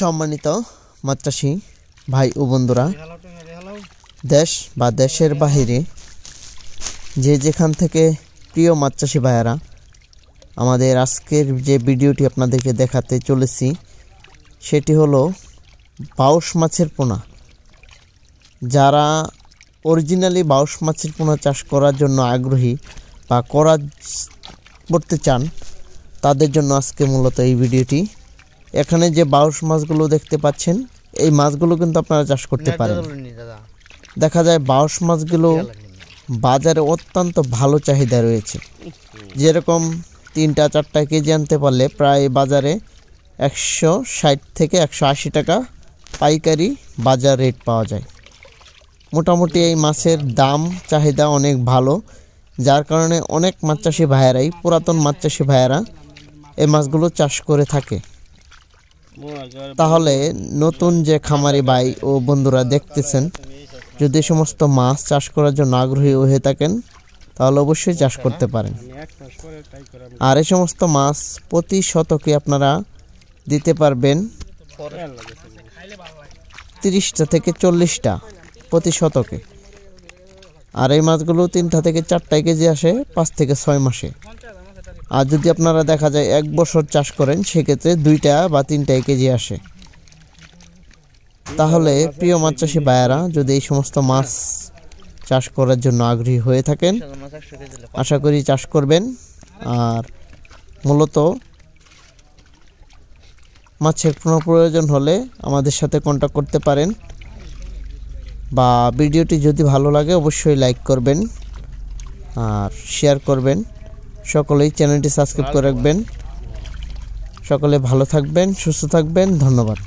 সম্মানিত মাদ্রাসী ভাই ও বন্ধুরা দেশ বা দেশের বাহিরে যে যেখান থেকে প্রিয় মাদ্রাসী ভাইয়ারা আমাদের আজকের যে ভিডিওটি আপনাদেরকে দেখাতে চলেছি সেটি হলো বাউস মাছের পোনা যারা অরিজিনালি বাউস মাছের পোনা চাষ করার জন্য আগ্রহী বা করা করতে চান তাদের জন্য আজকে মূলত এই ভিডিওটি এখানে যে বাউস মাছগুলো দেখতে পাচ্ছেন এই মাছগুলো কিন্তু আপনারা চাষ করতে পারেন দেখা যায় বাউস মাছগুলো বাজারে অত্যন্ত ভালো চাহিদা রয়েছে যেরকম তিনটা চারটা কেজি আনতে পারলে প্রায় বাজারে একশো ষাট থেকে একশো আশি টাকা পাইকারি বাজার রেট পাওয়া যায় মোটামুটি এই মাছের দাম চাহিদা অনেক ভালো যার কারণে অনেক মাছ চাষি ভাইয়ারাই পুরাতন মাছ চাষি ভাইয়েরা এই মাছগুলো চাষ করে থাকে তাহলে নতুন যে খামারি ভাই ও বন্ধুরা দেখতেছেন যদি সমস্ত মাছ চাষ করার জন্য আগ্রহী হয়ে থাকেন তাহলে অবশ্যই চাষ করতে পারেন আর এই সমস্ত মাছ প্রতি শতকে আপনারা দিতে পারবেন তিরিশটা থেকে চল্লিশটা প্রতি শতকে আর এই মাছগুলো তিনটা থেকে চারটায় কেজি আসে পাঁচ থেকে ছয় মাসে আর যদি আপনারা দেখা যায় এক বছর চাষ করেন সেক্ষেত্রে দুইটা বা তিনটায় কেজি আসে তাহলে প্রিয় মাছ চাষি বায়ারা যদি এই সমস্ত মাছ চাষ করার জন্য আগ্রহী হয়ে থাকেন আশা করি চাষ করবেন আর মূলত মাছের কোনো প্রয়োজন হলে আমাদের সাথে কন্ট্যাক্ট করতে পারেন বা ভিডিওটি যদি ভালো লাগে অবশ্যই লাইক করবেন আর শেয়ার করবেন সকলেই চ্যানেলটি সাবস্ক্রাইব করে রাখবেন সকলে ভালো থাকবেন সুস্থ থাকবেন ধন্যবাদ